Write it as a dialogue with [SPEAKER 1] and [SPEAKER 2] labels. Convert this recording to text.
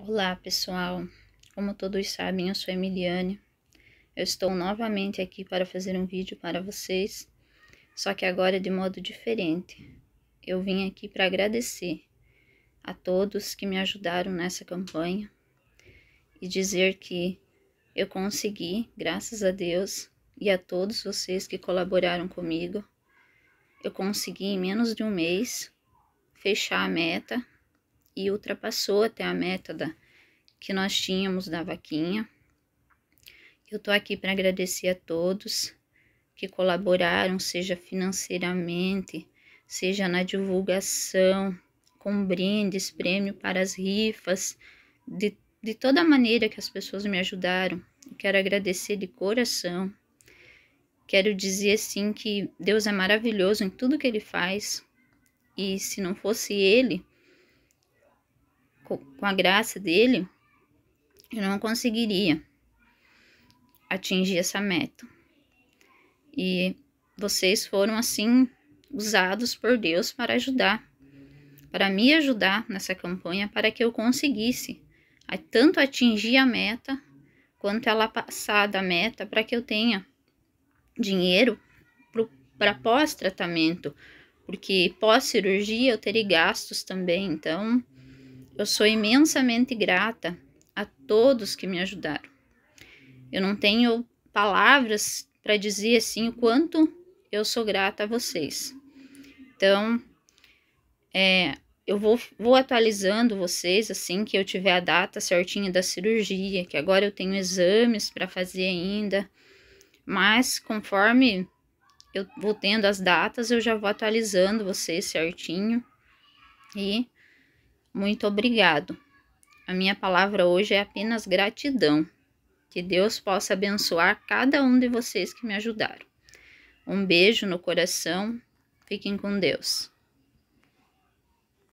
[SPEAKER 1] Olá pessoal, como todos sabem, eu sou Emiliane. Eu estou novamente aqui para fazer um vídeo para vocês, só que agora de modo diferente. Eu vim aqui para agradecer a todos que me ajudaram nessa campanha e dizer que eu consegui, graças a Deus e a todos vocês que colaboraram comigo, eu consegui em menos de um mês fechar a meta e ultrapassou até a meta da, que nós tínhamos da vaquinha. Eu tô aqui para agradecer a todos que colaboraram, seja financeiramente, seja na divulgação, com brindes, prêmio para as rifas, de, de toda maneira que as pessoas me ajudaram. quero agradecer de coração. Quero dizer assim que Deus é maravilhoso em tudo que ele faz. E se não fosse ele, com a graça dele, eu não conseguiria atingir essa meta. E vocês foram assim usados por Deus para ajudar, para me ajudar nessa campanha, para que eu conseguisse tanto atingir a meta quanto ela passar da meta, para que eu tenha dinheiro para pós-tratamento, porque pós-cirurgia eu terei gastos também, então eu sou imensamente grata a todos que me ajudaram. Eu não tenho palavras para dizer assim o quanto eu sou grata a vocês. Então, é, eu vou, vou atualizando vocês assim que eu tiver a data certinha da cirurgia, que agora eu tenho exames para fazer ainda, mas conforme eu vou tendo as datas, eu já vou atualizando vocês certinho e muito obrigado. A minha palavra hoje é apenas gratidão. Que Deus possa abençoar cada um de vocês que me ajudaram. Um beijo no coração. Fiquem com Deus.